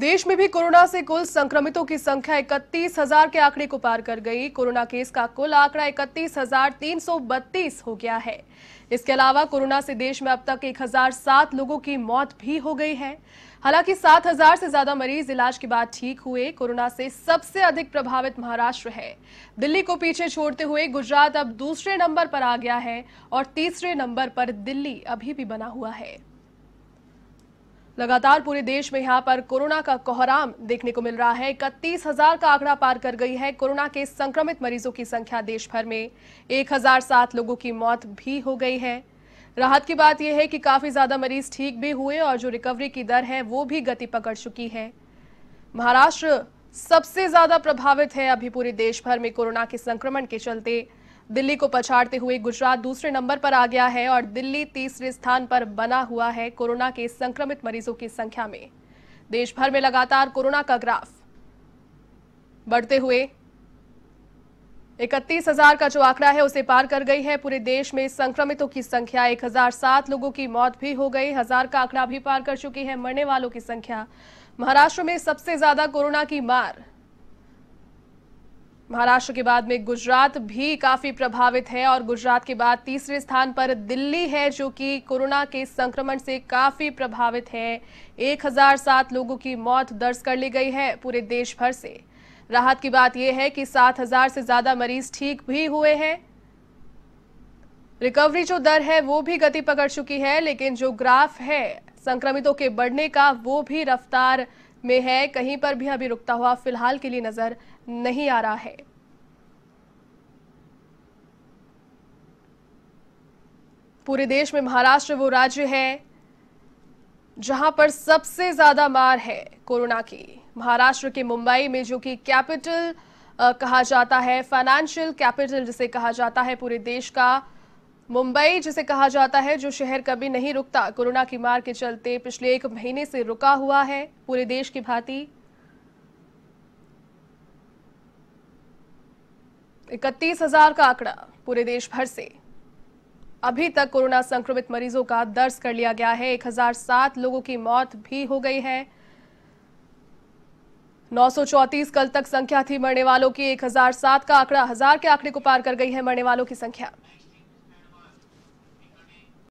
देश में भी कोरोना से कुल संक्रमितों की संख्या इकतीस हजार के आंकड़े को पार कर गई कोरोना केस का कुल आंकड़ा इकतीस हजार तीन सौ बत्तीस हो गया है इसके अलावा कोरोना से देश में अब तक एक हजार सात लोगों की मौत भी हो गई है हालांकि सात हजार से ज्यादा मरीज इलाज के बाद ठीक हुए कोरोना से सबसे अधिक प्रभावित महाराष्ट्र है दिल्ली को पीछे छोड़ते हुए गुजरात अब दूसरे नंबर पर आ गया है और तीसरे नंबर पर दिल्ली अभी भी बना हुआ है लगातार पूरे देश में यहाँ पर कोरोना का कोहराम देखने को मिल रहा है इकतीस हजार का आंकड़ा पार कर गई है कोरोना के संक्रमित मरीजों की संख्या देश भर में एक हजार सात लोगों की मौत भी हो गई है राहत की बात यह है कि काफी ज्यादा मरीज ठीक भी हुए और जो रिकवरी की दर है वो भी गति पकड़ चुकी है महाराष्ट्र सबसे ज्यादा प्रभावित है अभी पूरे देश भर में कोरोना के संक्रमण के चलते दिल्ली को पछाड़ते हुए गुजरात दूसरे नंबर पर आ गया है और दिल्ली तीसरे स्थान पर बना हुआ है कोरोना के संक्रमित मरीजों की संख्या में देश भर में लगातार कोरोना का ग्राफ बढ़ते हुए इकतीस हजार का जो आंकड़ा है उसे पार कर गई है पूरे देश में संक्रमितों की संख्या एक हजार सात लोगों की मौत भी हो गई हजार का आंकड़ा भी पार कर चुकी है मरने वालों की संख्या महाराष्ट्र में सबसे ज्यादा कोरोना की मार महाराष्ट्र के बाद में गुजरात भी काफी प्रभावित है और गुजरात के बाद तीसरे स्थान पर दिल्ली है जो कि कोरोना के संक्रमण से काफी प्रभावित है 1007 लोगों की मौत दर्ज कर ली गई है पूरे देश भर से राहत की बात यह है कि 7000 से ज्यादा मरीज ठीक भी हुए हैं रिकवरी जो दर है वो भी गति पकड़ चुकी है लेकिन जो ग्राफ है संक्रमितों के बढ़ने का वो भी रफ्तार में है कहीं पर भी अभी रुकता हुआ फिलहाल के लिए नजर नहीं आ रहा है पूरे देश में महाराष्ट्र वो राज्य है जहां पर सबसे ज्यादा मार है कोरोना की महाराष्ट्र के मुंबई में जो कि कैपिटल कहा जाता है फाइनेंशियल कैपिटल जिसे कहा जाता है पूरे देश का मुंबई जिसे कहा जाता है जो शहर कभी नहीं रुकता कोरोना की मार के चलते पिछले एक महीने से रुका हुआ है पूरे देश की भांति इकतीस हजार का आंकड़ा पूरे देश भर से अभी तक कोरोना संक्रमित मरीजों का दर्ज कर लिया गया है 1007 लोगों की मौत भी हो गई है 934 कल तक संख्या थी मरने वालों की 1007 का आंकड़ा हजार के आंकड़े को पार कर गई है मरने वालों की संख्या